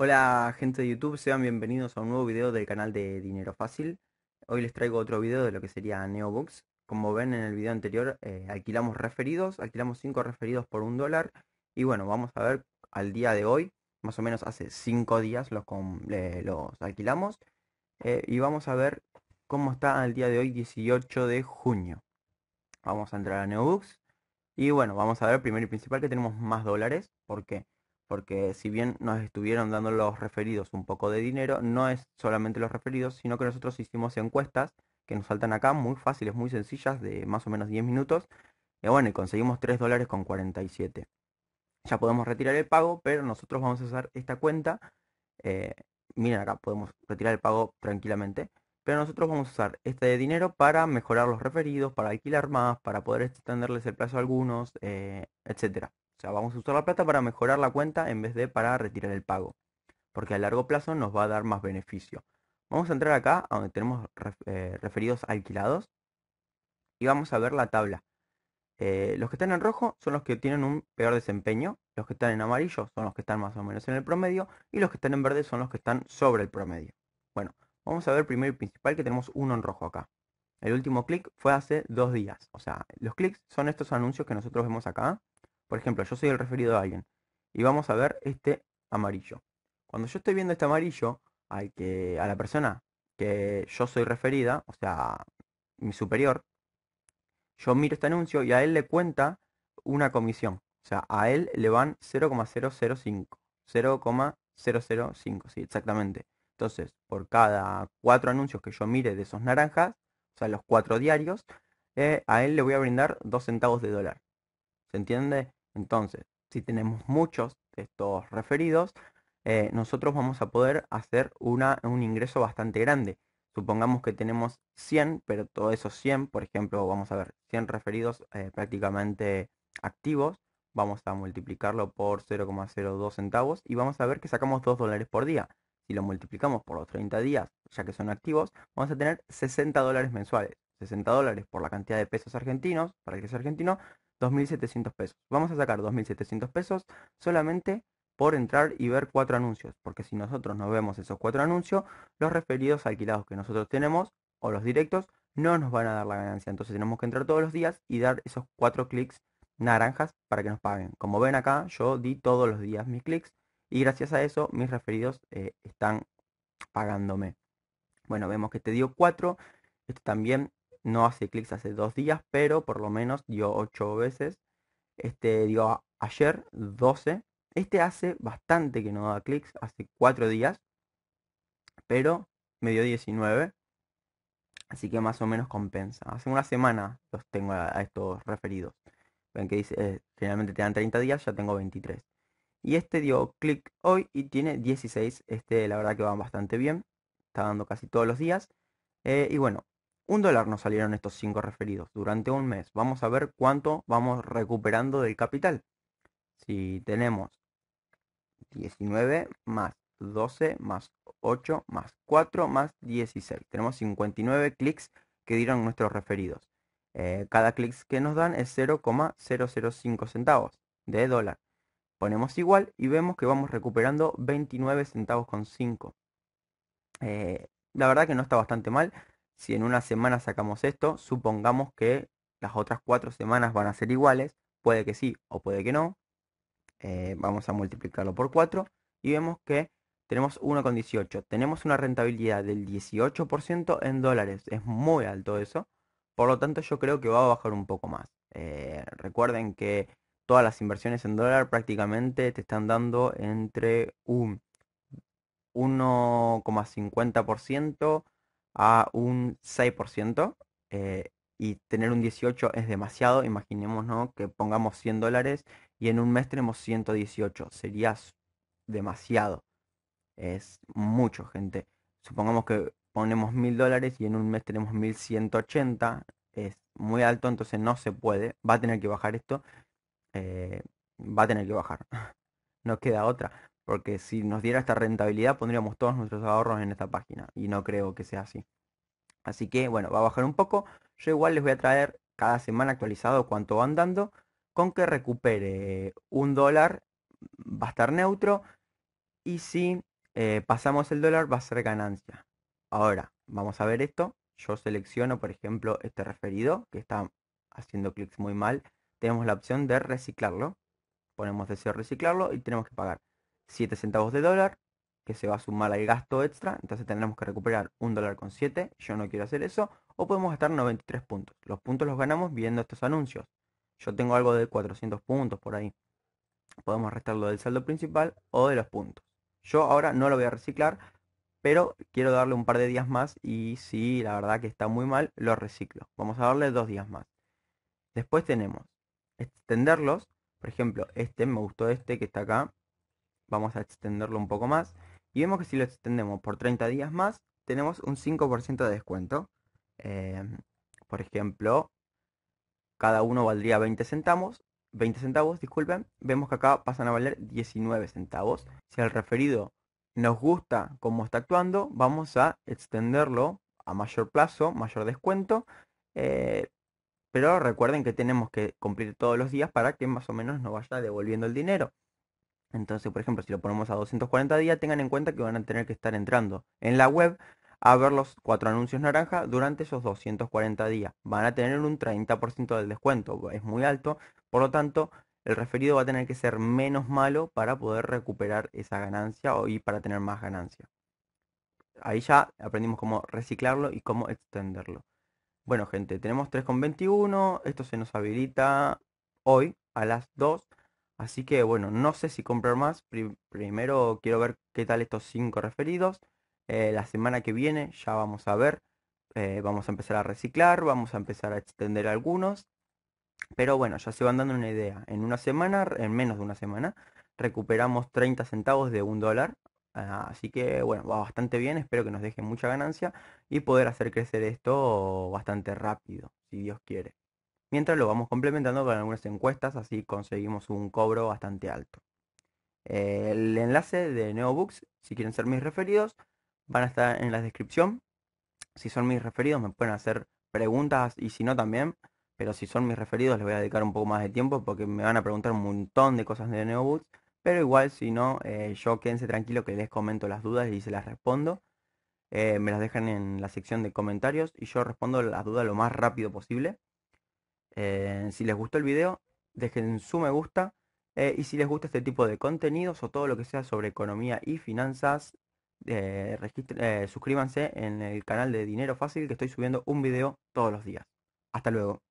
Hola gente de YouTube, sean bienvenidos a un nuevo video del canal de Dinero Fácil. Hoy les traigo otro video de lo que sería Neobooks. Como ven en el video anterior, eh, alquilamos referidos, alquilamos 5 referidos por un dólar. Y bueno, vamos a ver al día de hoy, más o menos hace 5 días los, los alquilamos. Eh, y vamos a ver cómo está al día de hoy, 18 de junio. Vamos a entrar a Neobooks. Y bueno, vamos a ver primero y principal que tenemos más dólares. ¿Por qué? porque si bien nos estuvieron dando los referidos un poco de dinero, no es solamente los referidos, sino que nosotros hicimos encuestas que nos saltan acá, muy fáciles, muy sencillas, de más o menos 10 minutos. Y bueno, y conseguimos 3 dólares con 47. Ya podemos retirar el pago, pero nosotros vamos a usar esta cuenta. Eh, miren acá, podemos retirar el pago tranquilamente. Pero nosotros vamos a usar este dinero para mejorar los referidos, para alquilar más, para poder extenderles el plazo a algunos, eh, etcétera. O sea, vamos a usar la plata para mejorar la cuenta en vez de para retirar el pago, porque a largo plazo nos va a dar más beneficio. Vamos a entrar acá a donde tenemos eh, referidos alquilados y vamos a ver la tabla. Eh, los que están en rojo son los que tienen un peor desempeño, los que están en amarillo son los que están más o menos en el promedio y los que están en verde son los que están sobre el promedio. Bueno, vamos a ver primero y principal que tenemos uno en rojo acá. El último clic fue hace dos días, o sea, los clics son estos anuncios que nosotros vemos acá, por ejemplo, yo soy el referido de alguien y vamos a ver este amarillo. Cuando yo estoy viendo este amarillo al que, a la persona que yo soy referida, o sea, mi superior, yo miro este anuncio y a él le cuenta una comisión. O sea, a él le van 0,005. 0,005, sí, exactamente. Entonces, por cada cuatro anuncios que yo mire de esos naranjas, o sea, los cuatro diarios, eh, a él le voy a brindar dos centavos de dólar. ¿Se entiende? Entonces, si tenemos muchos de estos referidos, eh, nosotros vamos a poder hacer un ingreso bastante grande. Supongamos que tenemos 100, pero todos esos 100, por ejemplo, vamos a ver 100 referidos eh, prácticamente activos, vamos a multiplicarlo por 0,02 centavos y vamos a ver que sacamos 2 dólares por día. Si lo multiplicamos por los 30 días, ya que son activos, vamos a tener 60 dólares mensuales. 60 dólares por la cantidad de pesos argentinos, para el que argentino, 2.700 pesos. Vamos a sacar 2.700 pesos solamente por entrar y ver cuatro anuncios, porque si nosotros no vemos esos cuatro anuncios, los referidos alquilados que nosotros tenemos o los directos no nos van a dar la ganancia. Entonces tenemos que entrar todos los días y dar esos cuatro clics naranjas para que nos paguen. Como ven acá, yo di todos los días mis clics y gracias a eso mis referidos eh, están pagándome. Bueno, vemos que te dio cuatro. este también no hace clics hace dos días, pero por lo menos dio 8 veces. Este dio ayer 12. Este hace bastante que no da clics, hace 4 días, pero me dio 19. Así que más o menos compensa. Hace una semana los tengo a, estos referidos. Ven que dice, eh, generalmente te dan 30 días, ya tengo 23. Y este dio clic hoy y tiene 16. Este la verdad que va bastante bien. Está dando casi todos los días. Eh, y bueno, un dólar nos salieron estos cinco referidos durante un mes. Vamos a ver cuánto vamos recuperando del capital. Si tenemos 19 más 12 más 8 más 4 más 16. Tenemos 59 clics que dieron nuestros referidos. Eh, cada clic que nos dan es 0,005 centavos de dólar. Ponemos igual y vemos que vamos recuperando 29 centavos con 5. Eh, la verdad que no está bastante mal si en una semana sacamos esto, supongamos que las otras cuatro semanas van a ser iguales, puede que sí o puede que no. Eh, vamos a multiplicarlo por 4 y vemos que tenemos 1,18. Tenemos una rentabilidad del 18% en dólares. Es muy alto eso. Por lo tanto, yo creo que va a bajar un poco más. Eh, recuerden que todas las inversiones en dólar prácticamente te están dando entre un 1,50% a un 6%. Eh, y tener un 18 es demasiado, imaginémonos que pongamos 100 dólares y en un mes tenemos 118, sería demasiado, es mucho gente. Supongamos que ponemos 1000 dólares y en un mes tenemos 1180, es muy alto, entonces no se puede, va a tener que bajar esto, eh, va a tener que bajar, no queda otra. Porque si nos diera esta rentabilidad pondríamos todos nuestros ahorros en esta página. Y no creo que sea así. Así que bueno, va a bajar un poco. Yo igual les voy a traer cada semana actualizado cuánto van dando. Con que recupere un dólar va a estar neutro. Y si eh, pasamos el dólar va a ser ganancia. Ahora, vamos a ver esto. Yo selecciono, por ejemplo, este referido que está haciendo clics muy mal. Tenemos la opción de reciclarlo. Ponemos deseo reciclarlo y tenemos que pagar. 7 centavos de dólar, que se va a sumar al gasto extra, entonces tendremos que recuperar un dólar con 7, yo no quiero hacer eso, o podemos gastar 93 puntos. Los puntos los ganamos viendo estos anuncios. Yo tengo algo de 400 puntos por ahí. Podemos restarlo del saldo principal o de los puntos. Yo ahora no lo voy a reciclar, pero quiero darle un par de días más y si la verdad que está muy mal, lo reciclo. Vamos a darle dos días más. Después tenemos extenderlos. Por ejemplo, este me gustó este que está acá vamos a extenderlo un poco más. Y vemos que si lo extendemos por 30 días más, tenemos un 5% de descuento. Em, por ejemplo, cada uno valdría 20 centavos. 20 centavos, disculpen. Vemos que acá pasan a valer 19 centavos. Si al referido nos gusta cómo está actuando, vamos a extenderlo a mayor plazo, mayor descuento. Eh, pero recuerden que tenemos que cumplir todos los días para que más o menos nos vaya devolviendo el dinero. Entonces, por ejemplo, si lo ponemos a 240 días, tengan en cuenta que van a tener que estar entrando en la web a ver los cuatro anuncios naranja durante esos 240 días. Van a tener un 30% del descuento, es muy alto, por lo tanto, el referido va a tener que ser menos malo para poder recuperar esa ganancia y para tener más ganancia. Ahí ya aprendimos cómo reciclarlo y cómo extenderlo. Bueno, gente, tenemos 3,21, esto se nos habilita hoy a las 2 Así que bueno, no sé si comprar más. primero quiero ver qué tal estos cinco referidos. Eh, la semana que viene ya vamos a ver. Eh, vamos a empezar a reciclar, vamos a empezar a extender algunos. Pero bueno, ya se van dando una idea. En una semana, en menos de una semana, recuperamos 30 centavos de un dólar. Ah, así que bueno, va bastante bien. Espero que nos deje mucha ganancia y poder hacer crecer esto bastante rápido, si Dios quiere. Mientras lo vamos complementando con algunas encuestas, así conseguimos un cobro bastante alto. El enlace de NeoBooks, si quieren ser mis referidos, van a estar en la descripción. Si son mis referidos me pueden hacer preguntas y si no también, pero si son mis referidos les voy a dedicar un poco más de tiempo porque me van a preguntar un montón de cosas de NeoBooks, pero igual si no, eh, yo quédense tranquilo que les comento las dudas y se las respondo. Eh, me las dejan en la sección de comentarios y yo respondo las dudas lo más rápido posible. Eh, si les gustó el video, dejen su me gusta. Eh, y si les gusta este tipo de contenidos o todo lo que sea sobre economía y finanzas, eh, suscríbanse en el canal de Dinero Fácil que estoy subiendo un video todos los días. Hasta luego.